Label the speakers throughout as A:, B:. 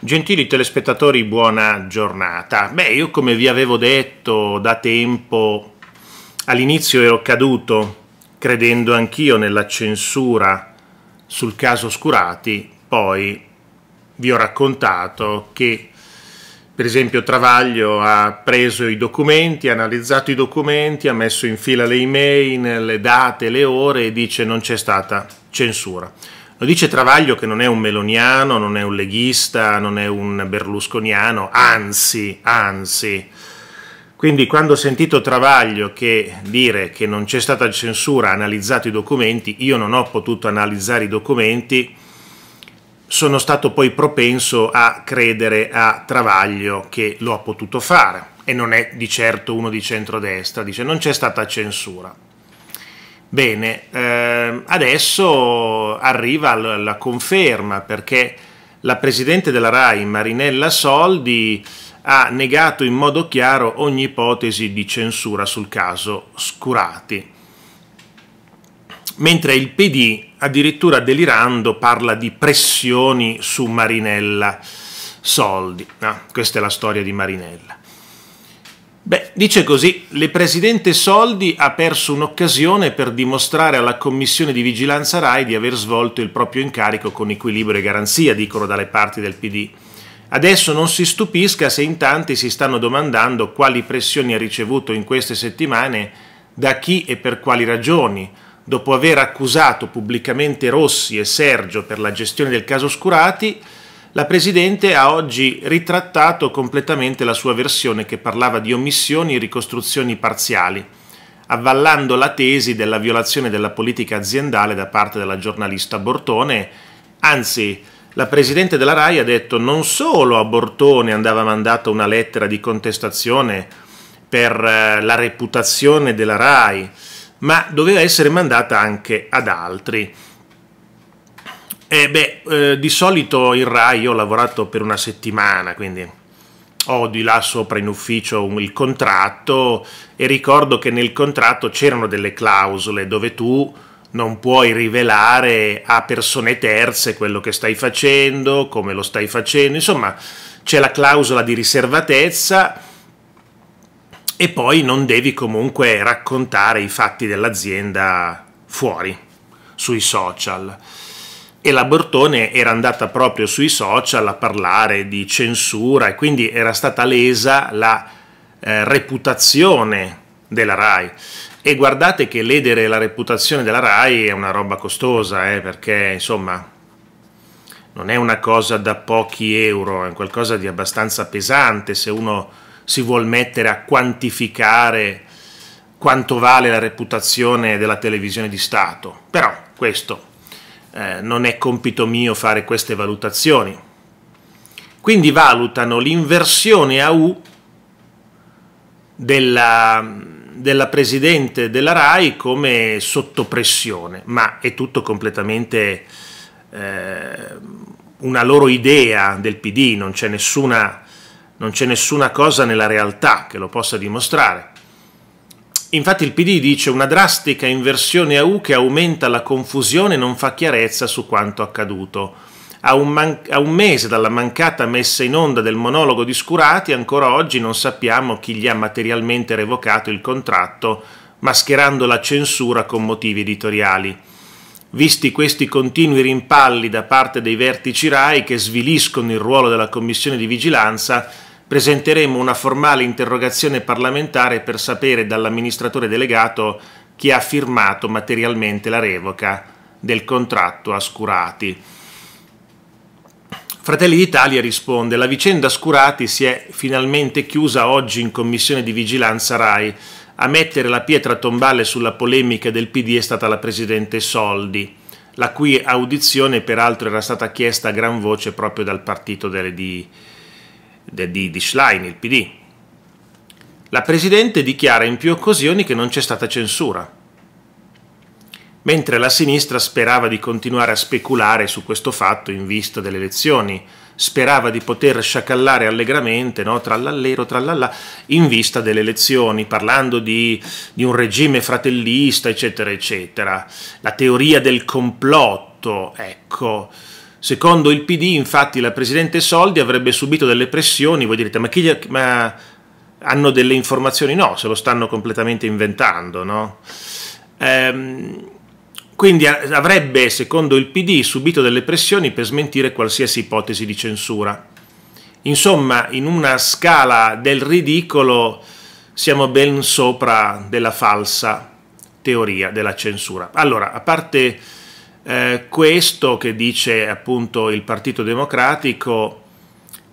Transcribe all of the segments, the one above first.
A: Gentili telespettatori, buona giornata. Beh, io come vi avevo detto da tempo, all'inizio ero caduto credendo anch'io nella censura sul caso Scurati, poi vi ho raccontato che per esempio Travaglio ha preso i documenti, ha analizzato i documenti, ha messo in fila le email, le date, le ore e dice non c'è stata censura. Lo dice Travaglio che non è un meloniano, non è un leghista, non è un berlusconiano, anzi, anzi. Quindi quando ho sentito Travaglio che dire che non c'è stata censura, ha analizzato i documenti, io non ho potuto analizzare i documenti, sono stato poi propenso a credere a Travaglio che lo ha potuto fare e non è di certo uno di centrodestra, dice non c'è stata censura. Bene, ehm, adesso arriva la conferma perché la presidente della RAI, Marinella Soldi, ha negato in modo chiaro ogni ipotesi di censura sul caso Scurati. Mentre il PD, addirittura delirando, parla di pressioni su Marinella Soldi. Ah, questa è la storia di Marinella. Beh, dice così, il presidente Soldi ha perso un'occasione per dimostrare alla commissione di vigilanza RAI di aver svolto il proprio incarico con equilibrio e garanzia, dicono dalle parti del PD. Adesso non si stupisca se in tanti si stanno domandando quali pressioni ha ricevuto in queste settimane, da chi e per quali ragioni, dopo aver accusato pubblicamente Rossi e Sergio per la gestione del caso Scurati, la Presidente ha oggi ritrattato completamente la sua versione che parlava di omissioni e ricostruzioni parziali, avvallando la tesi della violazione della politica aziendale da parte della giornalista Bortone. Anzi, la Presidente della RAI ha detto non solo a Bortone andava mandata una lettera di contestazione per eh, la reputazione della RAI, ma doveva essere mandata anche ad altri. Eh beh, eh, di solito in Rai io ho lavorato per una settimana, quindi ho di là sopra in ufficio il contratto e ricordo che nel contratto c'erano delle clausole dove tu non puoi rivelare a persone terze quello che stai facendo, come lo stai facendo, insomma c'è la clausola di riservatezza e poi non devi comunque raccontare i fatti dell'azienda fuori, sui social e la Bortone era andata proprio sui social a parlare di censura e quindi era stata lesa la eh, reputazione della RAI. E guardate che ledere la reputazione della RAI è una roba costosa, eh, perché insomma non è una cosa da pochi euro, è qualcosa di abbastanza pesante se uno si vuole mettere a quantificare quanto vale la reputazione della televisione di Stato. Però questo eh, non è compito mio fare queste valutazioni. Quindi valutano l'inversione a U della, della presidente della RAI come sotto pressione, ma è tutto completamente eh, una loro idea del PD, non c'è, nessuna, non c'è nessuna cosa nella realtà che lo possa dimostrare. Infatti il PD dice una drastica inversione a U che aumenta la confusione e non fa chiarezza su quanto accaduto. A un, man- a un, mese dalla mancata messa in onda del monologo di Scurati, ancora oggi non sappiamo chi gli ha materialmente revocato il contratto, mascherando la censura con motivi editoriali. Visti questi continui rimpalli da parte dei vertici RAI che sviliscono il ruolo della commissione di vigilanza, presenteremo una formale interrogazione parlamentare per sapere dall'amministratore delegato chi ha firmato materialmente la revoca del contratto a Scurati. Fratelli d'Italia risponde la vicenda Scurati si è finalmente chiusa oggi in commissione di vigilanza RAI. A mettere la pietra tombale sulla polemica del PD è stata la Presidente Soldi, la cui audizione peraltro era stata chiesta a gran voce proprio dal partito delle, di, di, di, Schlein, il PD. La Presidente dichiara in più occasioni che non c'è stata censura mentre la sinistra sperava di continuare a speculare su questo fatto in vista delle elezioni, sperava di poter sciacallare allegramente, no, trallallero, trallallà, in vista delle elezioni, parlando di, di, un regime fratellista, eccetera, eccetera. La teoria del complotto, ecco, Secondo il PD, infatti, la Presidente Soldi avrebbe subito delle pressioni, voi direte, ma, chi, ma hanno delle informazioni? No, se lo stanno completamente inventando, no? Ehm, quindi avrebbe, secondo il PD, subito delle pressioni per smentire qualsiasi ipotesi di censura. Insomma, in una scala del ridicolo siamo ben sopra della falsa teoria della censura. Allora, a parte eh, questo che dice appunto il Partito Democratico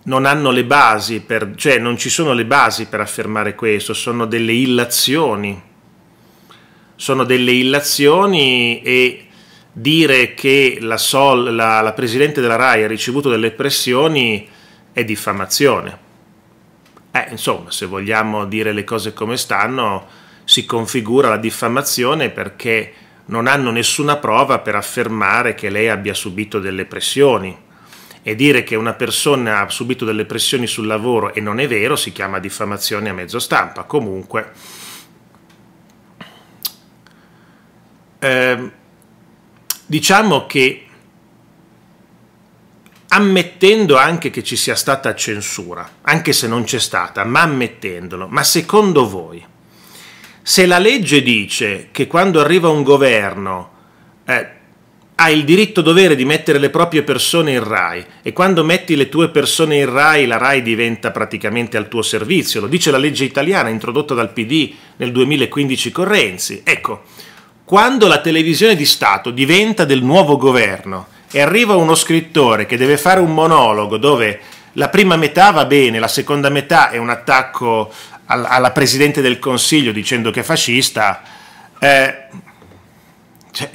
A: non hanno le basi per, cioè non ci sono le basi per affermare questo, sono delle illazioni. Sono delle illazioni e dire che la, Sol, la, la Presidente della RAI ha ricevuto delle pressioni è diffamazione. Eh, insomma, se vogliamo dire le cose come stanno, si configura la diffamazione perché non hanno nessuna prova per affermare che lei abbia subito delle pressioni. E dire che una persona ha subito delle pressioni sul lavoro e non è vero si chiama diffamazione a mezzo stampa. Comunque, eh, diciamo che ammettendo anche che ci sia stata censura, anche se non c'è stata, ma ammettendolo, ma secondo voi se la legge dice che quando arriva un governo eh, ha il diritto dovere di mettere le proprie persone in RAI e quando metti le tue persone in RAI la RAI diventa praticamente al tuo servizio, lo dice la legge italiana introdotta dal PD nel 2015 con Renzi. Ecco, quando la televisione di Stato diventa del nuovo governo e arriva uno scrittore che deve fare un monologo dove la prima metà va bene, la seconda metà è un attacco alla Presidente del Consiglio dicendo che è fascista, eh, cioè,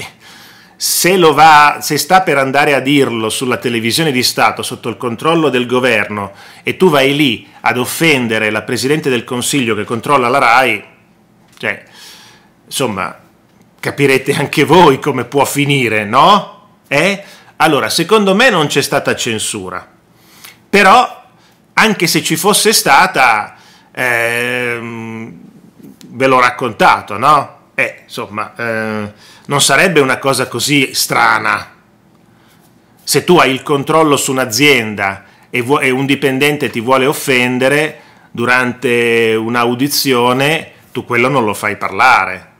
A: se, va, se, sta per andare a dirlo sulla televisione di Stato sotto il controllo del governo e tu vai lì ad offendere la Presidente del Consiglio che controlla la RAI, cioè, insomma, capirete anche voi come può finire, no? Eh? Allora, secondo me non c'è stata censura, però anche se ci fosse stata, eh, ve l'ho raccontato, no? Eh, insomma, eh, non sarebbe una cosa così strana. Se tu hai il controllo su un'azienda e, vu- e un dipendente ti vuole offendere durante un'audizione, tu quello non lo fai parlare.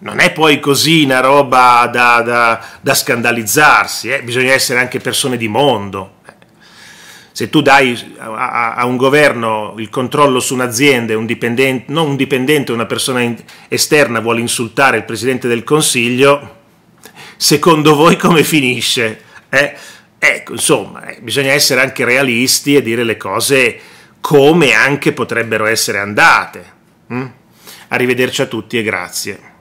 A: Non è poi così una roba da, da, da scandalizzarsi, eh? bisogna essere anche persone di mondo se tu dai a, a, un governo il controllo su un'azienda, un dipendente, non un dipendente, una persona in, esterna vuole insultare il Presidente del Consiglio, secondo voi come finisce? Eh? Ecco, insomma, eh, bisogna essere anche realisti e dire le cose come anche potrebbero essere andate. Mm? Arrivederci a tutti e grazie.